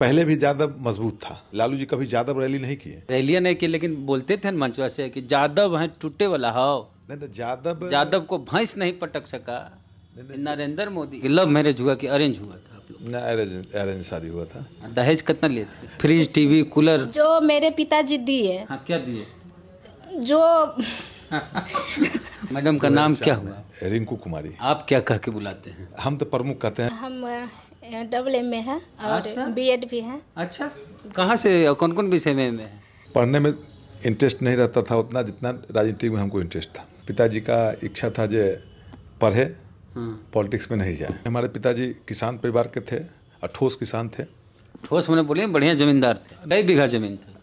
पहले भी यादव मजबूत था लालू जी कभी यादव रैली नहीं किए रैलियां नहीं की लेकिन बोलते थे मंचवा से कि यादव है टूटे वाला हो नहीं यादव यादव को भैंस नहीं पटक सका नरेंद्र मोदी लव मैरिज हुआ कि अरेंज हुआ था अरेंज अरेंज शादी हुआ था हाँ, दहेज कितना लिए थे फ्रिज टीवी कूलर जो मेरे पिताजी दिए हाँ, क्या दिए जो मैडम का नाम अच्छा, क्या हुआ रिंकू कुमारी आप क्या कह के बुलाते हैं हम तो प्रमुख कहते हैं हम डबल एम में है और अच्छा? बी एड भी है अच्छा कहाँ से कौन कौन विषय में, है पढ़ने में इंटरेस्ट नहीं रहता था उतना जितना राजनीति में हमको इंटरेस्ट था पिताजी का इच्छा था जो पढ़े पॉलिटिक्स हाँ। में नहीं जाए हमारे पिताजी किसान परिवार के थे और ठोस किसान थे ठोस मैंने बोलिए बढ़िया जमींदार थे ढाई बीघा जमीन थी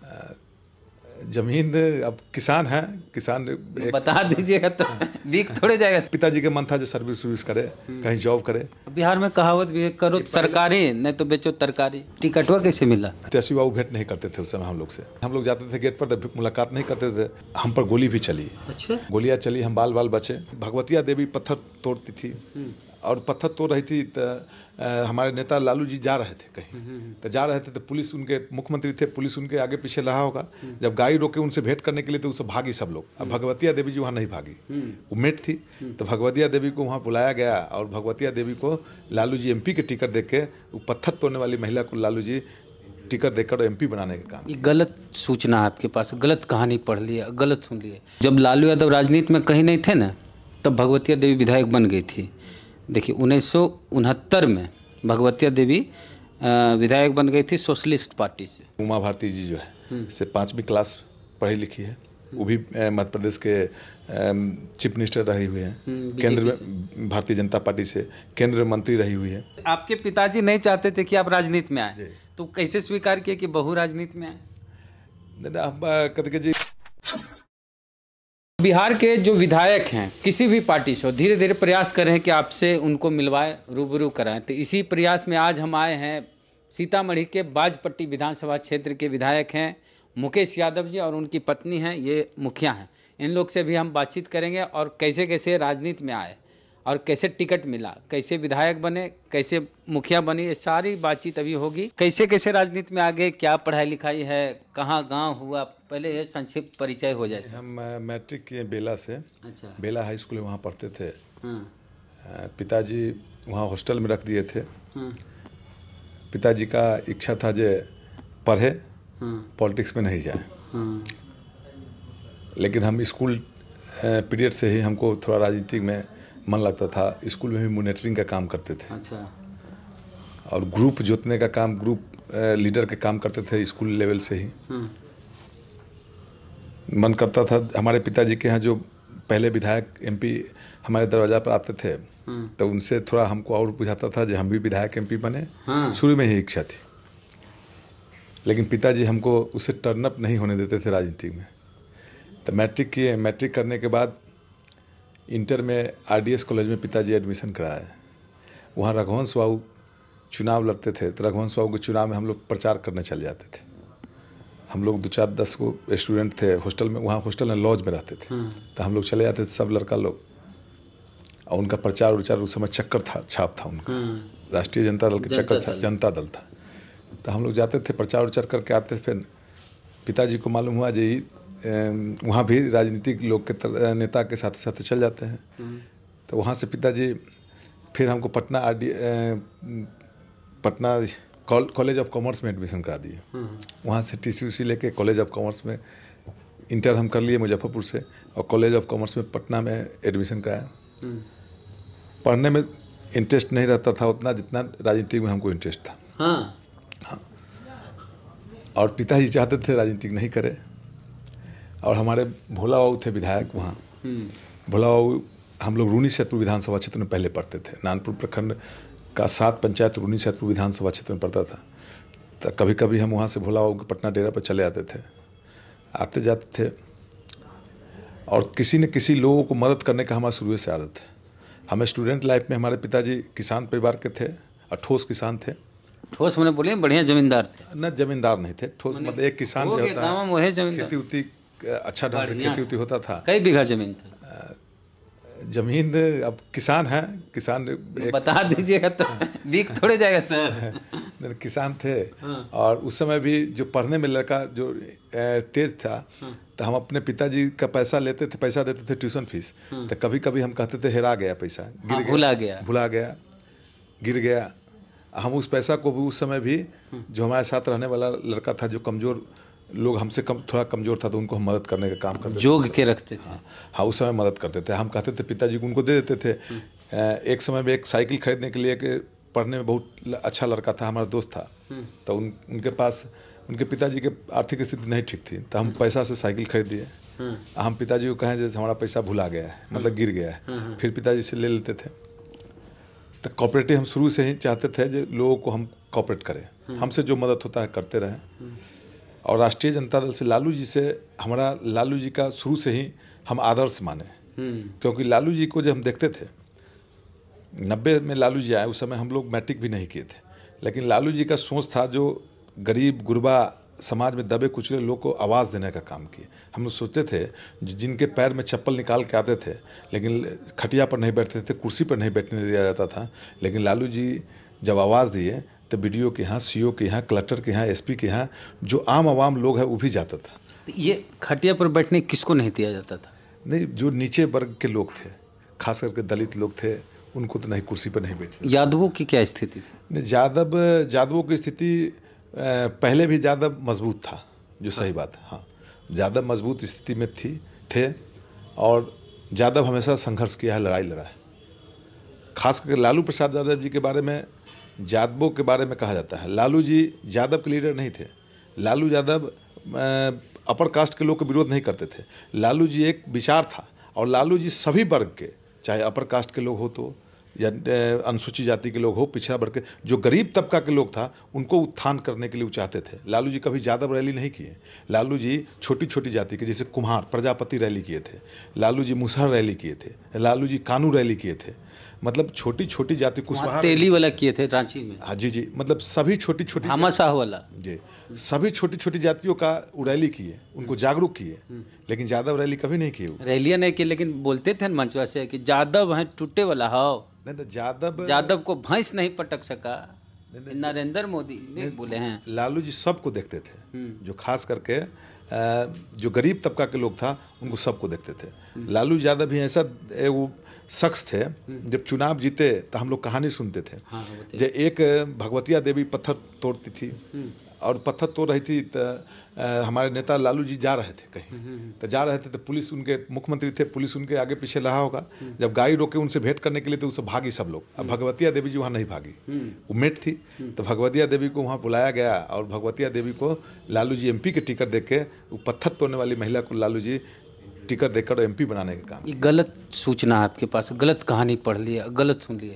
जमीन अब किसान है किसान एक, बता दीजिएगा तो वीक थोड़े जाएगा पिताजी के मन था जो सर्विस सर्विस करे हम्म। कहीं जॉब करे बिहार में कहावत भी करो सरकारी नहीं तो बेचो तरकारी टिकटवा कैसे मिला त्यासी बाबू भेंट नहीं करते थे उस समय हम लोग से हम लोग जाते थे गेट पर तो मुलाकात नहीं करते थे हम पर गोली भी चली अच्छा गोलियां चली हम बाल बाल बचे भगवतिया देवी पत्थर तोड़ती थी हम्म। और पत्थर तो रही थी तो हमारे नेता लालू जी जा रहे थे कहीं तो जा रहे थे तो पुलिस उनके मुख्यमंत्री थे पुलिस उनके आगे पीछे रहा होगा जब गाड़ी रोके उनसे भेंट करने के लिए तो उसे भागी सब लोग अब भगवतिया देवी जी वहाँ नहीं भागी वो मेट थी तो भगवतिया देवी को वहाँ बुलाया गया और भगवतिया देवी को लालू जी एम के टिकट दे के वो पत्थर तोड़ने वाली महिला को लालू जी टिकट देकर एम पी बनाने का काम ये गलत सूचना है आपके पास गलत कहानी पढ़ लिया गलत सुन लिया जब लालू यादव राजनीति में कहीं नहीं थे ना तब भगवतिया देवी विधायक बन गई थी देखिए उन्नीस में भगवतिया देवी विधायक बन गई थी सोशलिस्ट पार्टी से उमा भारती जी जो है हम्म। से पाँचवीं क्लास पढ़ी लिखी है हम्म। वो भी मध्य प्रदेश के चीफ मिनिस्टर रही हुई हैं हम्म, केंद्र में भारतीय जनता पार्टी से केंद्र मंत्री रही हुई है आपके पिताजी नहीं चाहते थे कि आप राजनीति में आए तो कैसे स्वीकार किए कि बहु राजनीति में आए कहते जी बिहार के जो विधायक हैं किसी भी पार्टी से धीरे धीरे प्रयास कर रहे हैं कि आपसे उनको मिलवाएं रूबरू कराएं तो इसी प्रयास में आज हम आए हैं सीतामढ़ी के बाजपट्टी विधानसभा क्षेत्र के विधायक हैं मुकेश यादव जी और उनकी पत्नी हैं ये मुखिया हैं इन लोग से भी हम बातचीत करेंगे और कैसे कैसे राजनीति में आए और कैसे टिकट मिला कैसे विधायक बने कैसे मुखिया बने ये सारी बातचीत अभी होगी कैसे कैसे राजनीति में आगे क्या पढ़ाई लिखाई है कहाँ गाँव हुआ पहले ये संक्षिप्त परिचय हो जाए हम मैट्रिक किए बेला से अच्छा बेला हाई स्कूल में वहाँ पढ़ते थे हाँ। पिताजी वहाँ हॉस्टल में रख दिए थे हाँ। पिताजी का इच्छा था जे पढ़े हाँ। पॉलिटिक्स में नहीं जाए लेकिन हम स्कूल पीरियड से ही हमको थोड़ा राजनीतिक में मन लगता था स्कूल में भी मोनिटरिंग का काम करते थे अच्छा और ग्रुप जोतने का काम ग्रुप लीडर के काम करते थे स्कूल लेवल से ही मन करता था हमारे पिताजी के यहाँ जो पहले विधायक एमपी हमारे दरवाजा पर आते थे हम्म। तो उनसे थोड़ा हमको और बुझाता था जो हम भी विधायक एमपी बने हाँ। शुरू में ही इच्छा थी लेकिन पिताजी हमको उसे अप नहीं होने देते थे राजनीति में तो मैट्रिक किए मैट्रिक करने के बाद इंटर में आरडीएस कॉलेज में पिताजी एडमिशन कराए वहाँ रघुवंश बाबू चुनाव लड़ते थे तो रघुवंश बाबू के चुनाव में हम लोग प्रचार करने चले जाते थे हम लोग दो चार दस को स्टूडेंट थे हॉस्टल में वहाँ हॉस्टल में लॉज में रहते थे हम्म। तो हम लोग चले जाते थे सब लड़का लोग और उनका प्रचार उचार उस समय चक्कर था छाप था उनका हम्म। राष्ट्रीय जनता दल का चक्कर था जनता दल था तो हम लोग जाते थे प्रचार उचार करके आते थे फिर पिताजी को मालूम हुआ जी वहाँ भी राजनीतिक लोग के नेता के साथ साथ चल जाते हैं हम्म। तो वहाँ से पिताजी फिर हमको पटना आर पटना कॉलेज ऑफ कॉमर्स में एडमिशन करा दिए हम्म। वहाँ से टी सी लेके कॉलेज ऑफ कॉमर्स में इंटर हम कर लिए मुजफ्फरपुर से और कॉलेज ऑफ कॉमर्स में पटना में एडमिशन कराया हम्म। पढ़ने में इंटरेस्ट नहीं रहता था उतना जितना राजनीतिक में हमको इंटरेस्ट था हाँ।, हाँ। और पिताजी चाहते थे राजनीतिक नहीं करे और हमारे भोला बाबू थे विधायक वहाँ हम्म। भोला बाबू हम लोग रूनी सैदपुर विधानसभा क्षेत्र में पहले पढ़ते थे नानपुर प्रखंड का सात पंचायत रूनी सैदपुर विधानसभा क्षेत्र में पड़ता था तो कभी कभी हम वहाँ से भोला पटना डेरा पर चले आते थे आते जाते थे और किसी न किसी लोगों को मदद करने का हमारा शुरू से आदत है हमें स्टूडेंट लाइफ में हमारे पिताजी किसान परिवार के थे और ठोस किसान थे ठोस मैंने मतलब बोले बढ़िया जमींदार थे न जमींदार नहीं थे ठोस मतलब, मतलब एक किसान जो होता है खेती उत्ती अच्छा ढंग से खेती उत्ती होता था कई बीघा जमीन था जमीन अब किसान है किसान एक, बता दीजिएगा तो वीक थोड़े जाएगा सर किसान थे हाँ। और उस समय भी जो पढ़ने में लड़का जो तेज था हाँ। तो हम अपने पिताजी का पैसा लेते थे पैसा देते थे ट्यूशन फीस हाँ। तो कभी कभी हम कहते थे हेरा गया पैसा गिर गया भुला गया भुला गया गिर गया हम उस पैसा को भी उस समय भी जो हमारे साथ रहने वाला लड़का था जो कमज़ोर लोग हमसे कम थोड़ा कमज़ोर था तो उनको हम मदद करने का काम करते जोग के रखते थे हाँ हाँ उस समय मदद करते थे हम कहते थे पिताजी को उनको दे देते थे हम्म। एक समय में एक साइकिल खरीदने के लिए के पढ़ने में बहुत अच्छा लड़का था हमारा दोस्त था हम्म। तो उन उनके पास उनके पिताजी के आर्थिक स्थिति नहीं ठीक थी तो हम हम्म। पैसा से साइकिल खरीदिए हम पिताजी को कहें जैसे हमारा पैसा भुला गया है मतलब गिर गया है फिर पिताजी से ले लेते थे तो कॉपरेटिव हम शुरू से ही चाहते थे जो लोगों को हम कॉपरेट करें हमसे जो मदद होता है करते रहें और राष्ट्रीय जनता दल से लालू जी से हमारा लालू जी का शुरू से ही हम आदर्श माने हम्म। क्योंकि लालू जी को जब हम देखते थे नब्बे में लालू जी आए उस समय हम लोग मैट्रिक भी नहीं किए थे लेकिन लालू जी का सोच था जो गरीब गुरबा समाज में दबे कुचले लोग को आवाज़ देने का काम किए हम लोग सोचते थे जिनके पैर में चप्पल निकाल के आते थे लेकिन खटिया पर नहीं बैठते थे कुर्सी पर नहीं बैठने दिया जाता था लेकिन लालू जी जब आवाज़ दिए तो बी के यहाँ सी के यहाँ कलेक्टर के यहाँ एस के यहाँ जो आम आवाम लोग हैं वो भी जाता था ये खटिया पर बैठने किसको नहीं दिया जाता था नहीं जो नीचे वर्ग के लोग थे खास करके दलित लोग थे उनको तो नहीं कुर्सी पर नहीं बैठे यादवों की क्या स्थिति थी यादव यादवों की स्थिति पहले भी यादव मजबूत था जो सही बात है हाँ यादव मजबूत स्थिति में थी थे और यादव हमेशा संघर्ष किया है लड़ाई लड़ा है खास करके लालू प्रसाद यादव जी के बारे में जादवों के बारे में कहा जाता है लालू जी यादव के लीडर नहीं थे लालू यादव अपर कास्ट के लोग का विरोध नहीं करते थे लालू जी एक विचार था और लालू जी सभी वर्ग के चाहे अपर कास्ट के लोग हो तो या अनुसूचित जाति के लोग हो पिछड़ा वर्ग के जो गरीब तबका के लोग था उनको उत्थान करने के लिए चाहते थे लालू जी कभी ज़्यादा रैली नहीं किए लालू जी छोटी छोटी जाति के जैसे कुम्हार प्रजापति रैली किए थे लालू जी मुसहर रैली किए थे लालू जी कानू रैली किए थे मतलब छोटी छोटी जाति कुछ तेली वाला किए थे रांची में हाँ जी जी मतलब सभी छोटी छोटी हमासा वाला जी सभी छोटी छोटी जातियों का रैली किए उनको हम्म। जागरूक किए हम्म। लेकिन यादव रैली कभी नहीं किए रैलियां नहीं की लेकिन बोलते थे मंचवा से कि यादव है टूटे वाला हो नहीं यादव यादव को भैंस नहीं पटक सका नरेंद्र मोदी बोले हैं लालू जी सबको देखते थे हम्म। जो खास करके जो गरीब तबका के लोग था उनको सबको देखते थे लालू यादव भी ऐसा वो शख्स थे जब चुनाव जीते तो हम लोग कहानी सुनते थे हाँ, हाँ जब एक भगवतिया देवी पत्थर तोड़ती थी और पत्थर तो रही थी तो हमारे नेता लालू जी जा रहे थे कहीं तो जा रहे थे तो पुलिस उनके मुख्यमंत्री थे पुलिस उनके आगे पीछे रहा होगा हम्म। जब गाड़ी रोके उनसे भेंट करने के लिए तो उससे भागी सब लोग अब भगवतिया देवी जी वहाँ नहीं भागी वो मेट थी तो भगवतिया देवी को वहाँ बुलाया गया और भगवतिया देवी को लालू जी एम के टिकट दे के वो पत्थर तोड़ने वाली महिला को लालू जी टिकट देकर एम पी बनाने का काम गलत सूचना आपके पास गलत कहानी पढ़ ली है गलत सुन लिया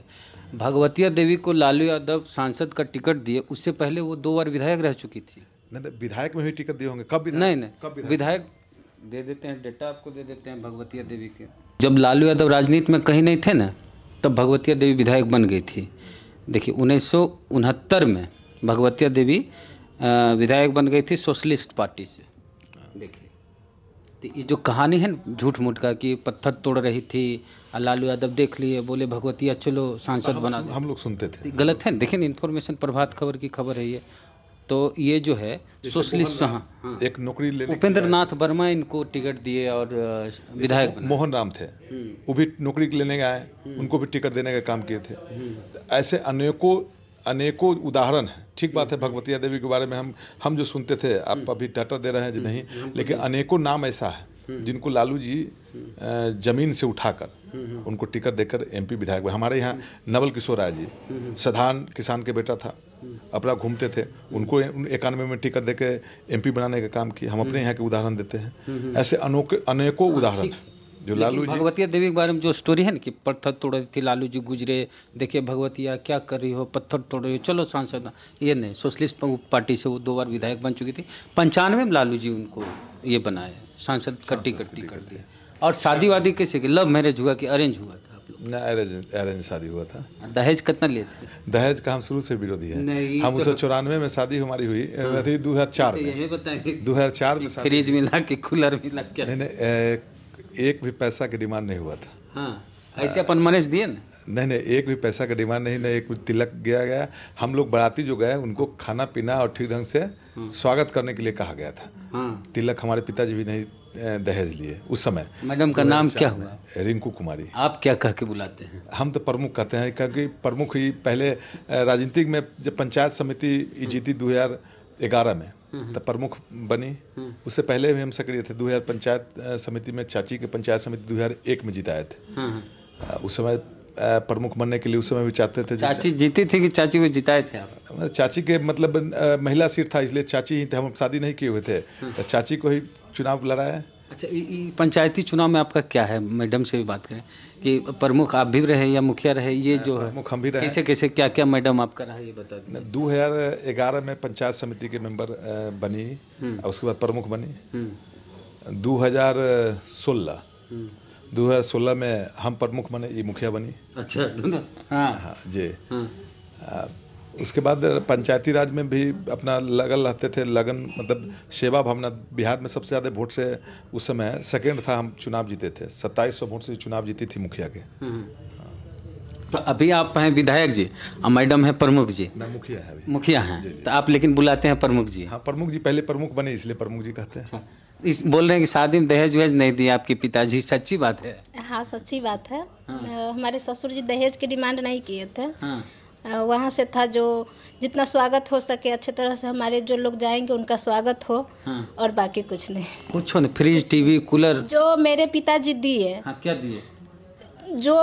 भगवतिया देवी को लालू यादव सांसद का टिकट दिए उससे पहले वो दो बार विधायक रह चुकी थी नहीं विधायक में भी टिकट दिए होंगे कब नहीं नहीं कब विधायक दे देते हैं डेटा आपको दे देते हैं भगवतिया देवी के जब लालू यादव राजनीति में कहीं नहीं थे ना तब भगवतिया देवी विधायक बन गई थी देखिए उन्नीस में भगवतिया देवी विधायक बन गई थी सोशलिस्ट पार्टी से देखिए तो ये जो कहानी है झूठ मूठ का कि पत्थर तोड़ रही थी लालू यादव देख लिए बोले भगवती चलो सांसद बना हम, लोग सुनते थे गलत है देखिए इन्फॉर्मेशन प्रभात खबर की खबर है ये तो ये जो है सोशलिस्ट हाँ एक नौकरी ले उपेंद्र नाथ वर्मा इनको टिकट दिए और विधायक मोहन राम थे हम्म। वो भी नौकरी लेने के आए हम्म। उनको भी टिकट देने का काम किए थे हम्म। तो ऐसे अनेकों अनेकों उदाहरण हैं ठीक बात है भगवतिया देवी के बारे में हम हम जो सुनते थे आप अभी डाटा दे रहे हैं जी नहीं हम्म, हम्म, लेकिन हम्म। अनेकों नाम ऐसा है जिनको लालू जी जमीन से उठाकर उनको टिकट देकर एमपी विधायक हमारे यहाँ नवल किशोर राय जी साधारण किसान के बेटा था अपना घूमते थे उनको इक्यानवे में टिकट देकर एमपी बनाने का काम किया हम अपने यहाँ के उदाहरण देते हैं ऐसे अनोखे अनेकों हाँ, उदाहरण जो लालू जी भगवतिया देवी के बारे में जो स्टोरी है ना कि पत्थर तोड़ रही थी लालू जी गुजरे देखिए भगवतिया क्या कर रही हो पत्थर तोड़ रही हो चलो सांसद ये नहीं सोशलिस्ट पार्टी से वो दो बार विधायक बन चुकी थी पंचानवे में लालू जी उनको ये बनाए सांसद कट्टी कट्टी कर दिए और शादी वादी कैसे की लव मैरिज हुआ कि अरेंज हुआ था अरेंज अरेंज शादी हुआ था हाँ, दहेज कितना लिए थे दहेज का हम शुरू से विरोधी हैं हम तो चौरानवे में शादी हमारी हुई हाँ। दो हजार तो चार में दो हजार चार में फ्रिज मिला के कूलर मिला नहीं नहीं एक भी पैसा का डिमांड नहीं हुआ था हाँ ऐसे अपन मनेश दिए ना नहीं नहीं एक भी पैसा का डिमांड नहीं नहीं एक तिलक गया गया हम लोग बराती जो गए उनको खाना पीना और ठीक ढंग से हाँ। स्वागत करने के लिए कहा गया था हाँ। तिलक हमारे पिताजी भी नहीं दहेज लिए उस समय मैडम का तो नाम अच्छा क्या हुआ रिंकू कुमारी आप क्या कह के बुलाते हैं हम तो प्रमुख कहते हैं क्योंकि प्रमुख ही पहले राजनीतिक में जब पंचायत समिति जीती दो ग्यारह में हम्म। तब प्रमुख बने हम्म। उससे पहले भी हम सक्रिय थे 2000 पंचायत समिति में चाची के पंचायत समिति 2001 में जिताए थे हम्म, उस समय प्रमुख बनने के लिए उस समय भी चाहते थे चाची जीती थी कि चाची को जिताए थे आप मतलब चाची के मतलब महिला सीट था इसलिए चाची ही थे हम शादी नहीं किए हुए थे तो चाची को ही चुनाव लड़ाया अच्छा पंचायती चुनाव में आपका क्या है मैडम से भी बात करें कि प्रमुख आप भी रहे या मुखिया रहे ये जो है प्रमुख हम भी रहे कैसे कैसे क्या क्या मैडम आपका रहा ये बता दो हजार ग्यारह में पंचायत समिति के मेंबर बनी हम्म। और उसके बाद प्रमुख बनी हम्म। दो हजार सोलह हम्म। दो हजार सोलह में हम प्रमुख बने ये मुखिया बनी अच्छा हाँ हाँ जी हाँ। उसके बाद पंचायती राज में भी अपना लगन रहते थे लगन मतलब सेवा भावना बिहार में सबसे ज़्यादा वोट से उस समय सेकंड था हम चुनाव जीते थे सत्ताईस सौ वोट से चुनाव जीती थी मुखिया के हम्म। तो अभी आप हैं विधायक जी और मैडम हैं प्रमुख जी मैं मुखिया है मुखिया हैं तो आप लेकिन बुलाते हैं प्रमुख जी हाँ प्रमुख जी पहले प्रमुख बने इसलिए प्रमुख जी कहते हैं अच्छा। इस बोल रहे हैं कि शादी में दहेज वहेज नहीं दिया आपके पिताजी सच्ची बात है हाँ सच्ची बात है हाँ। हमारे ससुर जी दहेज की डिमांड नहीं किए थे हाँ। वहाँ से था जो जितना स्वागत हो सके अच्छे तरह से हमारे जो लोग जाएंगे उनका स्वागत हो हाँ। और बाकी कुछ नहीं कुछ नहीं फ्रिज टीवी कूलर जो मेरे पिताजी दिए हाँ, क्या दिए जो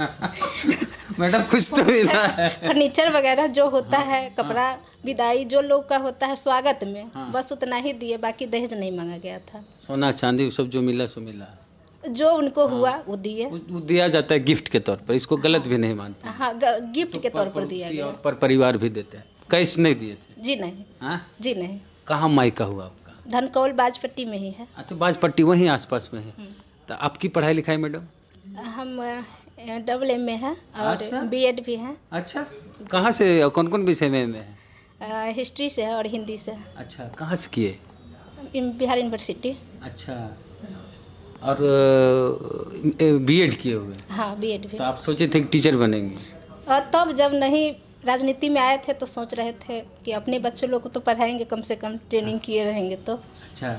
मैडम कुछ तो मिला है फर्नीचर वगैरह जो होता हाँ, है हाँ। कपड़ा हाँ, विदाई जो लोग का होता है स्वागत में हाँ, बस उतना ही दिए बाकी दहेज नहीं मांगा गया था सोना चांदी सब जो मिला सो मिला जो उनको हाँ, हुआ वो दिए वो दिया जाता है गिफ्ट के तौर पर इसको गलत भी नहीं मानते हाँ गिफ्ट तो के तौर पर दिया गया और पर परिवार भी देते हैं कैश नहीं दिए थे जी नहीं हाँ जी नहीं कहाँ मायका हुआ आपका धनकौल बाजपट्टी में ही है अच्छा बाजपट्टी वहीं आसपास में है हम्म। तो आपकी पढ़ाई लिखाई मैडम हम डबल एम में है और अच्छा। बी एड भी है अच्छा कहाँ से कौन कौन विषय में, में है हिस्ट्री से है और हिंदी से अच्छा कहाँ से किए बिहार यूनिवर्सिटी अच्छा और बीएड किए हुए हाँ बीएड भी तो आप सोचे थे टीचर बनेंगे और तब जब नहीं राजनीति में आए थे तो सोच रहे थे कि अपने बच्चों लोग को तो पढ़ाएंगे कम से कम ट्रेनिंग हाँ। किए रहेंगे तो अच्छा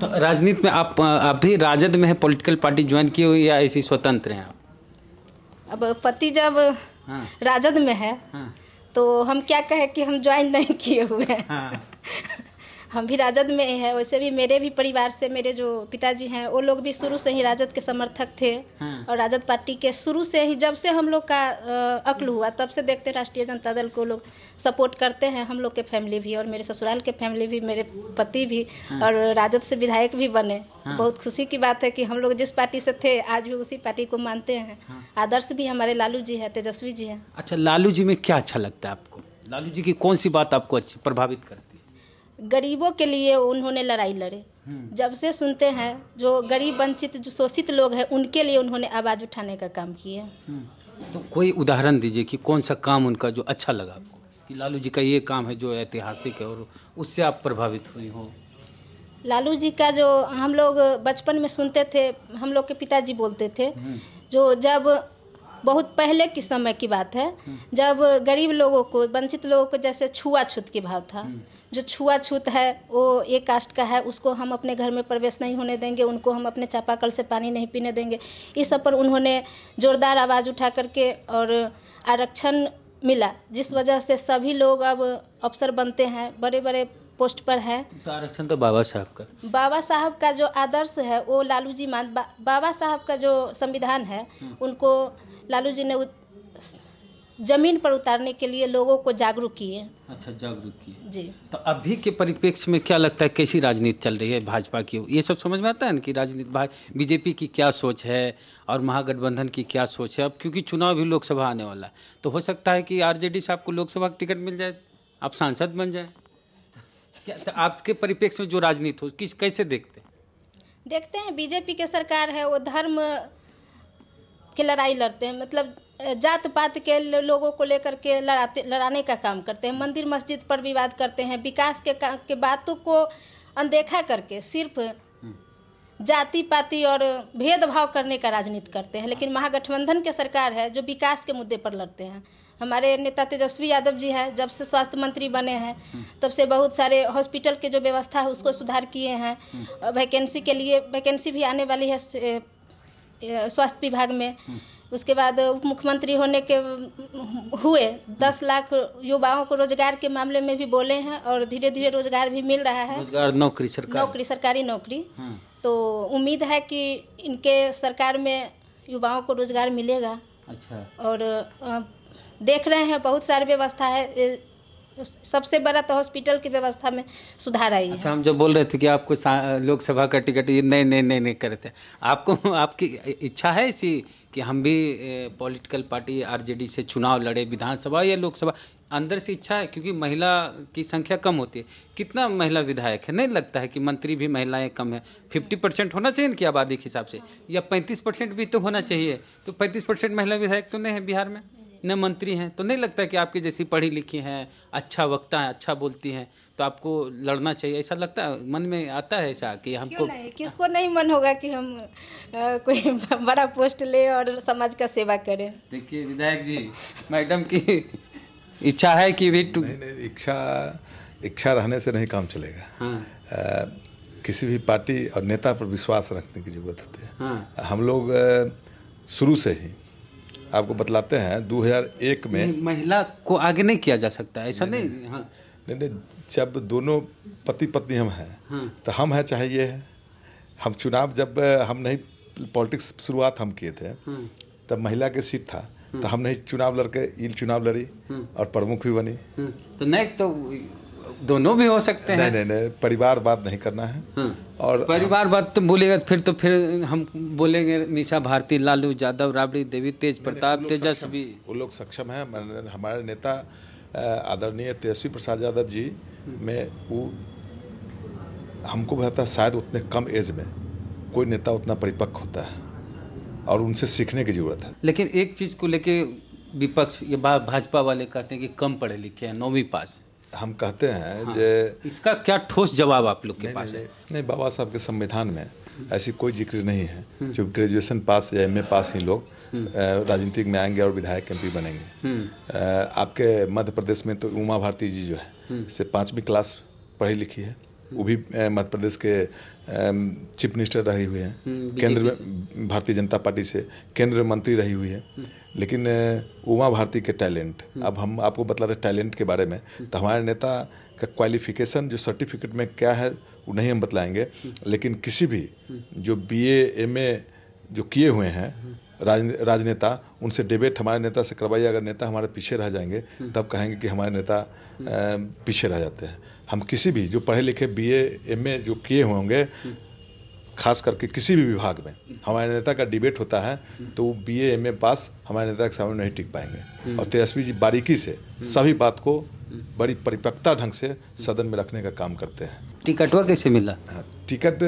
तो राजनीति में आप अभी राजद में है पॉलिटिकल पार्टी ज्वाइन की हुई या ऐसी स्वतंत्र हैं आप अब पति जब हाँ। राजद में है हाँ। तो हम क्या कहें कि हम ज्वाइन नहीं किए हुए हैं हाँ। हम भी राजद में हैं वैसे भी मेरे भी परिवार से मेरे जो पिताजी हैं वो लोग भी शुरू से ही राजद के समर्थक थे हाँ। और राजद पार्टी के शुरू से ही जब से हम लोग का अक्ल हुआ तब से देखते राष्ट्रीय जनता दल को लोग सपोर्ट करते हैं हम लोग के फैमिली भी और मेरे ससुराल के फैमिली भी मेरे पति भी हाँ। और राजद से विधायक भी बने हाँ। बहुत खुशी की बात है कि हम लोग जिस पार्टी से थे आज भी उसी पार्टी को मानते हैं हाँ। आदर्श भी हमारे लालू जी हैं तेजस्वी जी हैं अच्छा लालू जी में क्या अच्छा लगता है आपको लालू जी की कौन सी बात आपको अच्छी प्रभावित करती गरीबों के लिए उन्होंने लड़ाई लड़े हम्म। जब से सुनते हैं जो गरीब वंचित जो शोषित लोग हैं उनके लिए उन्होंने आवाज़ उठाने का काम किया हम्म। तो कोई उदाहरण दीजिए कि कौन सा काम उनका जो अच्छा लगा आपको कि लालू जी का ये काम है जो ऐतिहासिक है और उससे आप प्रभावित हुई हो लालू जी का जो हम लोग बचपन में सुनते थे हम लोग के पिताजी बोलते थे हम्म। जो जब बहुत पहले के समय की बात है जब गरीब लोगों को वंचित लोगों को जैसे छुआछूत की भाव था जो छुआछूत है वो एक कास्ट का है उसको हम अपने घर में प्रवेश नहीं होने देंगे उनको हम अपने चापाकल से पानी नहीं पीने देंगे इस सब पर उन्होंने जोरदार आवाज़ उठा करके और आरक्षण मिला जिस वजह से सभी लोग अब अफसर बनते हैं बड़े बड़े पोस्ट पर है तो आरक्षण तो बाबा साहब का बाबा साहब का जो आदर्श है वो लालू जी मान बा, बाबा साहब का जो संविधान है हम्म। उनको लालू जी ने जमीन पर उतारने के लिए लोगों को जागरूक किए अच्छा जागरूक किए जी तो अभी के परिप्रेक्ष्य में क्या लगता है कैसी राजनीति चल रही है भाजपा की ये सब समझ में आता है ना कि राजनीति बीजेपी की क्या सोच है और महागठबंधन की क्या सोच है अब क्योंकि चुनाव भी लोकसभा आने वाला है तो हो सकता है कि आरजेडी से आपको लोकसभा का टिकट मिल जाए आप सांसद बन जाए क्या आपके परिप्रेक्ष्य में जो राजनीति हो किस कैसे देखते हैं देखते हैं बीजेपी के सरकार है वो धर्म की लड़ाई लड़ते हैं मतलब जात पात के लोगों को लेकर के लड़ाते लड़ाने का काम करते हैं मंदिर मस्जिद पर विवाद करते हैं विकास के का, के बातों को अनदेखा करके सिर्फ हम्म। जाति पाति और भेदभाव करने का राजनीति करते हैं लेकिन महागठबंधन के सरकार है जो विकास के मुद्दे पर लड़ते हैं हमारे नेता तेजस्वी यादव जी हैं जब से स्वास्थ्य मंत्री बने हैं हम्म। तब से बहुत सारे हॉस्पिटल के जो व्यवस्था है उसको सुधार किए हैं हम्म। वैकेंसी के लिए वैकेंसी भी आने वाली है स्वास्थ्य विभाग में उसके बाद उप मुख्यमंत्री होने के हुए दस लाख युवाओं को रोजगार के मामले में भी बोले हैं और धीरे धीरे रोजगार भी मिल रहा है रोजगार नौकरी सरकार नौकरी सरकारी नौकरी हाँ। तो उम्मीद है कि इनके सरकार में युवाओं को रोजगार मिलेगा अच्छा और देख रहे हैं बहुत सारी व्यवस्था है सबसे बड़ा तो हॉस्पिटल की व्यवस्था में सुधार आई अच्छा है हम जो बोल रहे थे कि आपको लोकसभा का टिकट ये नहीं नहीं नहीं नहीं करे थे आपको आपकी इच्छा है इसी कि हम भी पॉलिटिकल पार्टी आरजेडी से चुनाव लड़े विधानसभा या लोकसभा अंदर से इच्छा है क्योंकि महिला की संख्या कम होती है कितना महिला विधायक है नहीं लगता है कि मंत्री भी महिलाएं कम है फिफ्टी परसेंट होना चाहिए इनकी आबादी के हिसाब से या पैंतीस परसेंट भी तो होना चाहिए तो पैंतीस परसेंट महिला विधायक तो नहीं है बिहार में न मंत्री हैं तो नहीं लगता कि आपके जैसी पढ़ी लिखी हैं अच्छा वक्ता है अच्छा बोलती हैं तो आपको लड़ना चाहिए ऐसा लगता है मन में आता है ऐसा कि हमको किसको नहीं मन होगा कि हम आ, कोई बड़ा पोस्ट ले और समाज का सेवा करें देखिए विधायक जी मैडम की इच्छा है कि भी नहीं, नहीं, इच्छा इच्छा रहने से नहीं काम चलेगा हाँ। आ, किसी भी पार्टी और नेता पर विश्वास रखने की जरूरत होती है हाँ। हम लोग शुरू से ही आपको बतलाते हैं 2001 में महिला को आगे नहीं किया जा सकता ऐसा नहीं नहीं, हाँ। नहीं नहीं जब दोनों पति पत्नी हम हैं हाँ। तो हम हैं चाहे ये है हम चुनाव जब हम नहीं पॉलिटिक्स शुरुआत हम किए थे हाँ। तब महिला के सीट था तो हाँ। हम नहीं चुनाव लड़के ये चुनाव लड़ी हाँ। और प्रमुख भी बनी तो नहीं तो दोनों भी हो सकते हैं नहीं नहीं बात नहीं करना है हाँ। और और बात तो बोलेगा फिर तो फिर हम बोलेंगे मीसा भारती लालू यादव राबड़ी देवी तेज प्रताप तेजस्वी वो लोग सक्षम है हमारे नेता आदरणीय तेजस्वी प्रसाद यादव जी हम्म। में वो हमको बताता शायद उतने कम एज में कोई नेता उतना परिपक्व होता है और उनसे सीखने की जरूरत है लेकिन एक चीज़ को लेके विपक्ष ये भाजपा वाले कहते हैं कि कम पढ़े लिखे हैं नौवीं पास हम कहते हैं हाँ, जे इसका क्या ठोस जवाब आप लोग के नहीं, पास नहीं, है नहीं बाबा साहब के संविधान में हम्म। ऐसी कोई जिक्र नहीं है हम्म। जो ग्रेजुएशन पास या एम पास ही लोग हम्म। राजनीतिक में आएंगे और विधायक एम बनेंगे आपके मध्य प्रदेश में तो उमा भारती जी जो है से पाँचवीं क्लास पढ़ी लिखी है वो भी मध्य प्रदेश के चीफ मिनिस्टर रही हुई हैं केंद्र में भारतीय जनता पार्टी से केंद्र मंत्री रही हुई है लेकिन उमा भारती के टैलेंट हम्म। अब हम आपको बता रहे टैलेंट के बारे में हम्म। तो हमारे नेता का क्वालिफिकेशन जो सर्टिफिकेट में क्या है वो नहीं हम बतलाएंगे हम्म। लेकिन किसी भी जो बी एम ए जो किए हुए हैं राज राजनेता उनसे डिबेट हमारे नेता से करवाइए अगर नेता हमारे पीछे रह जाएंगे तब कहेंगे कि हमारे नेता पीछे रह जाते हैं हम किसी भी जो पढ़े लिखे बीए एमए जो किए होंगे खास करके किसी भी विभाग में हमारे नेता का डिबेट होता है तो वो बी ए एम ए पास हमारे नेता के सामने नहीं टिक पाएंगे हम्म। और तेजस्वी जी बारीकी से हम्म। सभी बात को हम्म। बड़ी परिपक्वता ढंग से सदन में रखने का काम करते हैं टिकटवा कैसे मिला हाँ, टिकट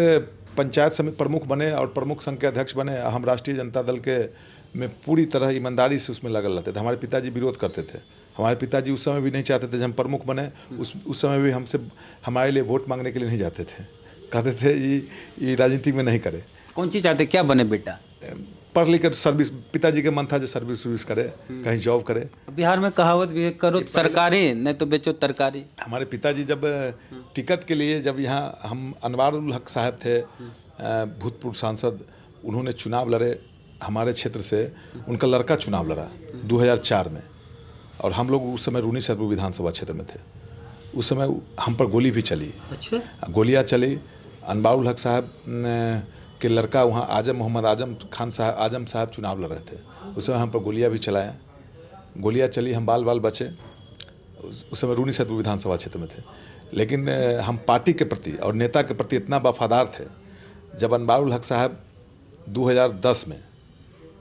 पंचायत समिति प्रमुख बने और प्रमुख संघ के अध्यक्ष बने हम राष्ट्रीय जनता दल के में पूरी तरह ईमानदारी से उसमें लगल रहते थे हमारे पिताजी विरोध करते थे हमारे पिताजी उस समय भी नहीं चाहते थे जब हम प्रमुख बने उस उस समय भी हमसे हमारे लिए वोट मांगने के लिए नहीं जाते थे कहते थे ये राजनीति में नहीं करे कौन चीज चाहते क्या बने बेटा पढ़ लिख कर सर्विस पिताजी के मन था जो सर्विस सर्विस करे हम्म। कहीं जॉब करे बिहार में कहावत भी है करो सरकारी नहीं तो बेचो तरकारी हमारे पिताजी जब हम्म। टिकट के लिए जब यहाँ हम अनवार हक साहब थे हम्म। भूतपूर्व सांसद उन्होंने चुनाव लड़े हमारे क्षेत्र से उनका लड़का चुनाव लड़ा 2004 में और हम लोग उस समय रूनी सदपुर विधानसभा क्षेत्र में थे उस समय हम पर गोली भी चली अच्छा गोलियाँ चली अनबाउल हक साहब के लड़का वहाँ आजम मोहम्मद आजम खान साहब आजम साहब चुनाव लड़ रहे थे उस समय हम पर गोलियाँ भी चलाएँ गोलियाँ चली हम बाल बाल बचे उस समय रूनी सैदपुर विधानसभा क्षेत्र में थे लेकिन हम पार्टी के प्रति और नेता के प्रति इतना वफादार थे जब अनबाउल हक साहब 2010 में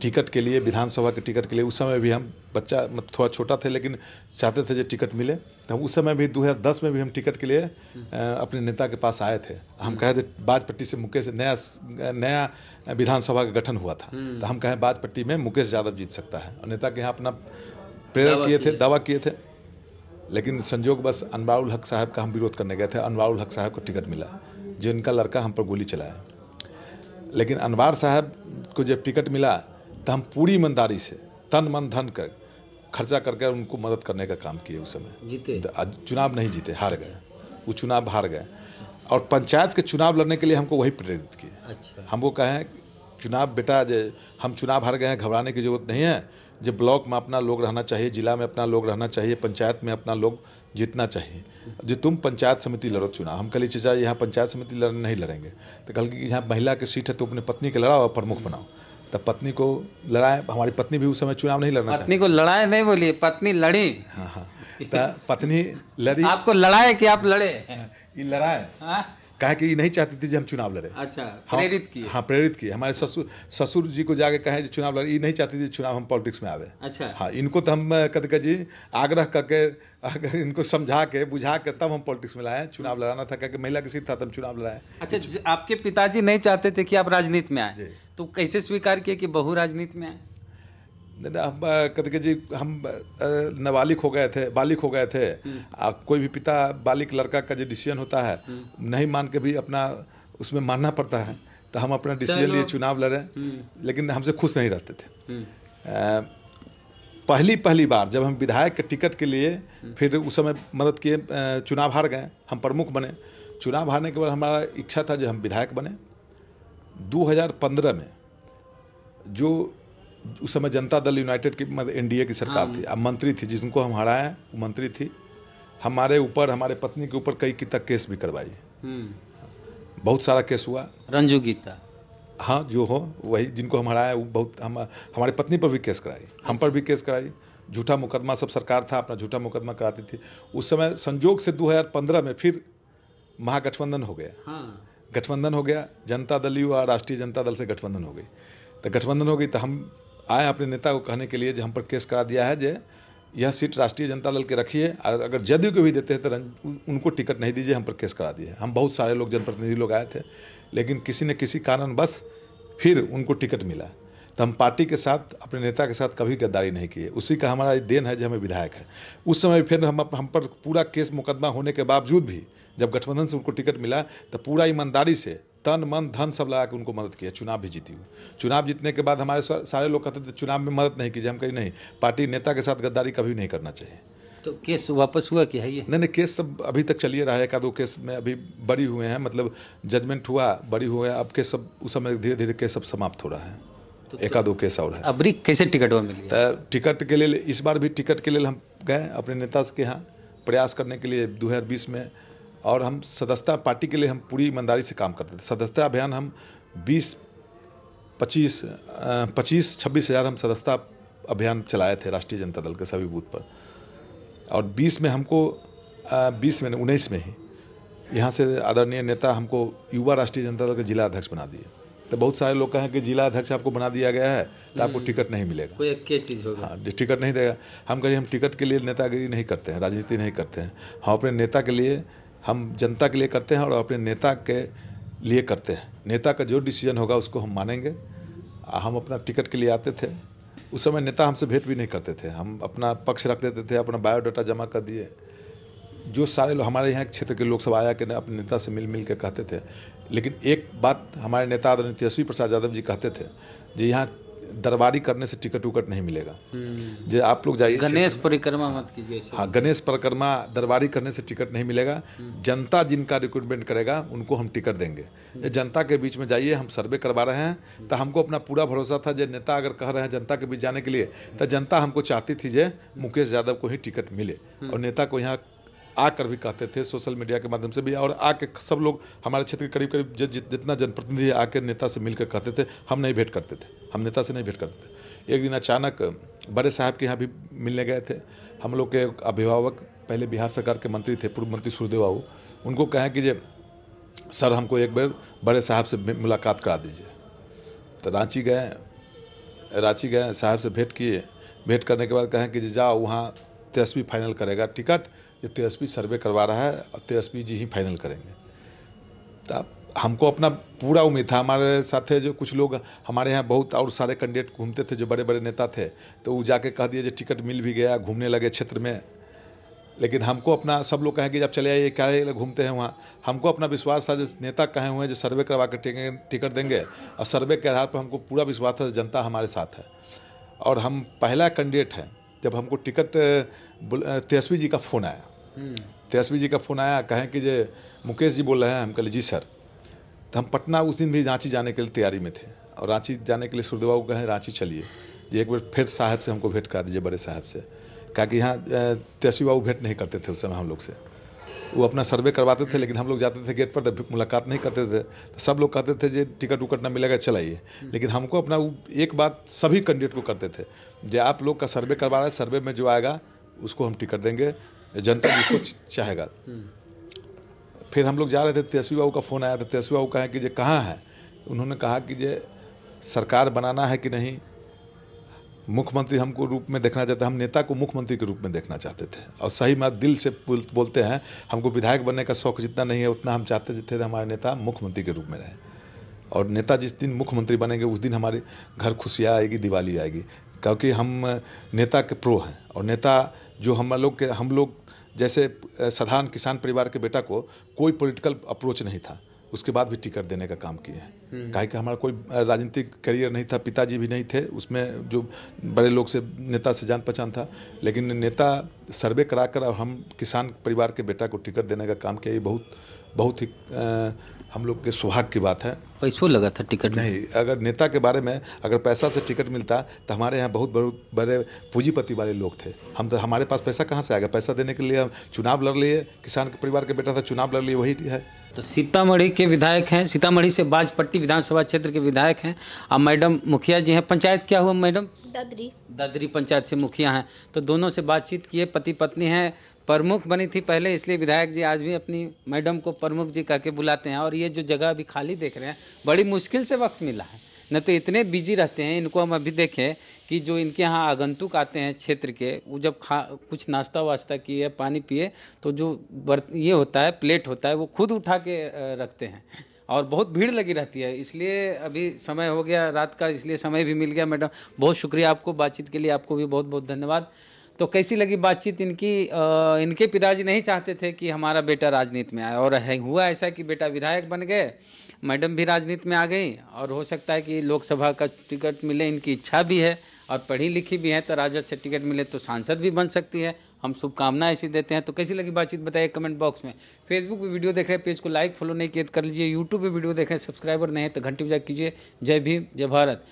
टिकट के लिए विधानसभा के टिकट के लिए उस समय भी हम बच्चा मतलब थोड़ा छोटा थे लेकिन चाहते थे जो टिकट मिले तो हम उस समय भी 2010 में भी हम टिकट के लिए अपने नेता के पास आए थे हम कहे थे बाजपट्टी से मुकेश नया नया विधानसभा का गठन हुआ था हम्म। तो हम कहें बाजपट्टी में मुकेश यादव जीत सकता है और नेता के यहाँ अपना प्रेरणा किए थे दावा किए थे लेकिन संजोग बस अनवारुल हक साहब का हम विरोध करने गए थे अनवारुल हक साहब को टिकट मिला जिनका लड़का हम पर गोली चलाया लेकिन अनवार साहब को जब टिकट मिला तो हम पूरी ईमानदारी से तन मन धन कर खर्चा करके उनको मदद करने का काम किए उस समय जीते तो चुनाव नहीं जीते हार गए वो चुनाव हार गए और पंचायत के चुनाव लड़ने के लिए हमको वही प्रेरित किए अच्छा। हमको कहें चुनाव बेटा हम चुनाव हार गए हैं घबराने की जरूरत नहीं है जो ब्लॉक में अपना लोग रहना चाहिए जिला में अपना लोग रहना चाहिए पंचायत में अपना लोग जीतना चाहिए जो तुम पंचायत समिति लड़ो चुनाव हम कल चचा यहाँ पंचायत समिति लड़ नहीं लड़ेंगे तो कल की यहाँ महिला की सीट है तो अपनी पत्नी के लड़ाओ और प्रमुख बनाओ तब पत्नी को लड़ाए हमारी पत्नी भी उस समय चुनाव नहीं लड़ना पत्नी को लड़ाए नहीं बोली पत्नी लड़ी हाँ हाँ पत्नी लड़ी आपको लड़ाए कि आप लड़े ये लड़ाए हाँ? कहे कि ये नहीं चाहती थी कि हम चुनाव लड़े अच्छा प्रेरित की हाँ प्रेरित की हाँ, हमारे ससुर ससुर जी को जाके कहे चुनाव लड़े ये नहीं चाहती थी चुनाव हम पॉलिटिक्स में आवे अच्छा हाँ इनको तो हम कद जी आग्रह करके अगर इनको समझा के बुझा के तब हम पॉलिटिक्स में लाए चुनाव लड़ाना था क्या महिला की सीट था तब चुनाव लड़ाए अच्छा आपके पिताजी नहीं चाहते थे कि आप राजनीति में आए तो कैसे स्वीकार किया कि बहु राजनीति में आए हम कहते कि जी हम नाबालिग हो गए थे बालिक हो गए थे हम्म। आ, कोई भी पिता बालिक लड़का का जो डिसीजन होता है हम्म। नहीं मान के भी अपना उसमें मानना पड़ता है तो हम अपना डिसीजन लिए चुनाव लड़े हम्म। लेकिन हमसे खुश नहीं रहते थे आ, पहली पहली बार जब हम विधायक के टिकट के लिए फिर उस समय मदद किए चुनाव हार गए हम प्रमुख बने चुनाव हारने के बाद हमारा इच्छा था जो हम विधायक बने 2015 में जो उस समय जनता दल यूनाइटेड की मतलब एनडीए की सरकार हाँ। थी अब मंत्री थी जिनको हम हराएं वो मंत्री थी हमारे ऊपर हमारे पत्नी के ऊपर कई कितना तक केस भी करवाई हम्म। बहुत सारा केस हुआ रंजू गीता हाँ जो हो वही जिनको हम हराए वो बहुत हम हमारी पत्नी पर भी केस कराई हम पर भी केस कराई झूठा मुकदमा सब सरकार था अपना झूठा मुकदमा कराती थी उस समय संजोग से 2015 में फिर महागठबंधन हो गया हाँ। गठबंधन हो गया जनता दल यू और राष्ट्रीय जनता दल से गठबंधन हो गई तो गठबंधन हो गई तो हम आए अपने नेता को कहने के लिए जो हम पर केस करा दिया है जे यह सीट राष्ट्रीय जनता दल के रखिए और अगर जदयू को भी देते हैं तो उनको टिकट नहीं दीजिए हम पर केस करा दिए हम बहुत सारे लोग जनप्रतिनिधि लोग आए थे लेकिन किसी न किसी कारण बस फिर उनको टिकट मिला तो हम पार्टी के साथ अपने नेता के साथ कभी गद्दारी नहीं किए उसी का हमारा देन है जो हमें विधायक है उस समय फिर हम हम पर पूरा केस मुकदमा होने के बावजूद भी जब गठबंधन से उनको टिकट मिला तो पूरा ईमानदारी से तन मन धन सब लगा के उनको मदद किया चुनाव भी जीती हुई चुनाव जीतने के बाद हमारे सारे लोग कहते थे चुनाव में मदद नहीं कीजिए हम कहीं नहीं पार्टी नेता के साथ गद्दारी कभी नहीं करना चाहिए तो केस वापस हुआ क्या है ये नहीं नहीं केस सब अभी तक चलिए रहा है एक आधो केस में अभी बड़ी हुए हैं मतलब जजमेंट हुआ बड़ी हुए अब केस सब उस समय धीरे धीरे केस सब समाप्त हो रहा है तो एक एका दो केस और है अबरी कैसे टिकट वो मिली तो टिकट के लिए इस बार भी टिकट के लिए हम गए अपने नेता के यहाँ प्रयास करने के लिए बीस में और हम सदस्यता पार्टी के लिए हम पूरी ईमानदारी से काम करते थे सदस्यता अभियान हम 20 25 पच्चीस छब्बीस हज़ार हम सदस्यता अभियान चलाए थे राष्ट्रीय जनता दल के सभी बूथ पर और 20 में हमको 20 में उन्नीस में ही यहाँ से आदरणीय नेता हमको युवा राष्ट्रीय जनता दल के जिला अध्यक्ष बना दिए तो बहुत सारे लोग कहें कि जिला अध्यक्ष आपको बना दिया गया है तो आपको हम्म। टिकट नहीं मिलेगा कोई एक चीज़ होगा हाँ टिकट नहीं देगा हम कहें हम टिकट के लिए नेतागिरी नहीं करते हैं राजनीति नहीं करते हैं हम अपने नेता के लिए हम जनता के लिए करते हैं और अपने नेता के लिए करते हैं नेता का जो डिसीजन होगा उसको हम मानेंगे हम अपना टिकट के लिए आते थे उस समय नेता हमसे भेंट भी नहीं करते थे हम अपना पक्ष रख देते थे अपना बायोडाटा जमा कर दिए जो सारे लोग हमारे यहाँ क्षेत्र के लोग सब आया कि अपने नेता से मिल मिल के कहते थे लेकिन एक बात हमारे नेता आदरणीय तेजस्वी प्रसाद यादव जी कहते थे जी यहाँ दरबारी करने से टिकट उकट नहीं मिलेगा हम्म। जो आप लोग जाइए गणेश परिक्रमा मत कीजिए हाँ गणेश परिक्रमा दरबारी करने से टिकट नहीं मिलेगा हम्म। जनता जिनका रिक्रूटमेंट करेगा उनको हम टिकट देंगे जनता के बीच में जाइए हम सर्वे करवा रहे हैं हम्म। तो हमको अपना पूरा भरोसा था जो नेता अगर कह रहे हैं जनता के बीच जाने के लिए तो जनता हमको चाहती थी जो मुकेश यादव को ही टिकट मिले और नेता को यहाँ आकर भी कहते थे सोशल मीडिया के माध्यम से भी और आके सब लोग हमारे क्षेत्र के करीब करीब जितना जनप्रतिनिधि आकर नेता से मिलकर कहते थे हम नहीं भेंट करते थे हम नेता से नहीं भेंट करते थे एक दिन अचानक बड़े साहब के यहाँ भी मिलने गए थे हम लोग के अभिभावक पहले बिहार सरकार के मंत्री थे पूर्व मंत्री सूर्यदेव बाबू उनको कहें कि जे सर हमको एक बार बड़े साहब से मुलाकात करा दीजिए तो रांची गए रांची गए साहब से भेंट किए भेंट करने के बाद कहें कि जाओ वहाँ तेजस्वी फाइनल करेगा टिकट ये तेजस्वी सर्वे करवा रहा है और तेजस्वी जी ही फाइनल करेंगे तब तो हमको अपना पूरा उम्मीद था हमारे साथ जो कुछ लोग हमारे यहाँ बहुत और सारे कैंडिडेट घूमते थे जो बड़े बड़े नेता थे तो वो जाके कह दिए जो टिकट मिल भी गया घूमने लगे क्षेत्र में लेकिन हमको अपना सब लोग कहें कि जब चले आइए क्या घूमते हैं वहाँ हमको अपना विश्वास था जो नेता कहे हुए हैं जो सर्वे करवा कर टिकट देंगे और सर्वे के आधार पर हमको पूरा विश्वास था जनता हमारे साथ है और हम पहला कैंडिडेट हैं जब हमको टिकट तेजस्वी जी का फ़ोन आया तेजस्वी जी का फ़ोन आया कहें कि जे मुकेश जी बोल रहे हैं हम कहें जी सर तो हम पटना उस दिन भी रांची जाने के लिए तैयारी में थे और रांची जाने के लिए सूर्यदेवा को कहें रांची चलिए जी एक बार फिर साहब से हमको भेंट करा दीजिए बड़े साहब से कहा कि यहाँ तेजस्वी बाबू भेंट नहीं करते थे उस समय हम लोग से वो अपना सर्वे करवाते थे लेकिन हम लोग जाते थे गेट पर तब मुलाकात नहीं करते थे तो सब लोग कहते थे जो टिकट उकट ना मिलेगा चलाइए लेकिन हमको अपना एक बात सभी कैंडिडेट को करते थे जो आप लोग का सर्वे करवा रहे सर्वे में जो आएगा उसको हम टिकट देंगे जनता जिसको चाहेगा फिर हम लोग जा रहे थे तेजस्वी बाबू का फ़ोन आया था तेजस्वी बाबू का है कि जे कहाँ है उन्होंने कहा कि जे सरकार बनाना है कि नहीं मुख्यमंत्री हमको रूप में देखना चाहते हम नेता को मुख्यमंत्री के रूप में देखना चाहते थे और सही मत दिल से बोलते हैं हमको विधायक बनने का शौक जितना नहीं है उतना हम चाहते थे हमारे नेता मुख्यमंत्री के रूप में रहें और नेता जिस दिन मुख्यमंत्री बनेंगे उस दिन हमारे घर खुशियाँ आएगी दिवाली आएगी क्योंकि हम नेता के प्रो हैं और नेता जो हम लोग के हम लोग जैसे साधारण किसान परिवार के बेटा को कोई पॉलिटिकल अप्रोच नहीं था उसके बाद भी टिकट देने का काम किए हैं हम्म। काहे कि हमारा कोई राजनीतिक करियर नहीं था पिताजी भी नहीं थे उसमें जो बड़े लोग से नेता से जान पहचान था लेकिन नेता सर्वे करा कर हम किसान परिवार के बेटा को टिकट देने का काम किया ये बहुत बहुत ही हम लोग के सुहाग की बात है पैसों लगा था टिकट नहीं अगर नेता के बारे में अगर पैसा से टिकट मिलता तो हमारे यहाँ बहुत बड़े पूंजीपति वाले लोग थे हम तो हमारे पास पैसा कहाँ से आएगा पैसा देने के लिए हम चुनाव लड़ लिए किसान के परिवार के बेटा था चुनाव लड़ लिए वही है तो सीतामढ़ी के विधायक हैं सीतामढ़ी से बाजपट्टी विधानसभा क्षेत्र के विधायक हैं और मैडम मुखिया जी हैं पंचायत क्या हुआ मैडम दादरी दादरी पंचायत से मुखिया हैं तो दोनों से बातचीत किए पति पत्नी हैं प्रमुख बनी थी पहले इसलिए विधायक जी आज भी अपनी मैडम को प्रमुख जी कह के बुलाते हैं और ये जो जगह अभी खाली देख रहे हैं बड़ी मुश्किल से वक्त मिला है न तो इतने बिजी रहते हैं इनको हम अभी देखें कि जो इनके यहाँ आगंतुक आते हैं क्षेत्र के वो जब खा कुछ नाश्ता वास्ता किए पानी पिए तो जो बर्त ये होता है प्लेट होता है वो खुद उठा के रखते हैं और बहुत भीड़ लगी रहती है इसलिए अभी समय हो गया रात का इसलिए समय भी मिल गया मैडम बहुत शुक्रिया आपको बातचीत के लिए आपको भी बहुत बहुत धन्यवाद तो कैसी लगी बातचीत इनकी आ, इनके पिताजी नहीं चाहते थे कि हमारा बेटा राजनीति में आए और हुआ ऐसा कि बेटा विधायक बन गए मैडम भी राजनीति में आ गई और हो सकता है कि लोकसभा का टिकट मिले इनकी इच्छा भी है और पढ़ी लिखी भी है तो राजद से टिकट मिले तो सांसद भी बन सकती है हम शुभकामनाएं ऐसी देते हैं तो कैसी लगी बातचीत बताइए कमेंट बॉक्स में फेसबुक पे वीडियो देख रहे हैं पेज को लाइक फॉलो नहीं किए तो कर लीजिए यूट्यूब पे वीडियो देख रहे हैं सब्सक्राइबर नहीं है तो घंटी बजा कीजिए जय भीम जय भारत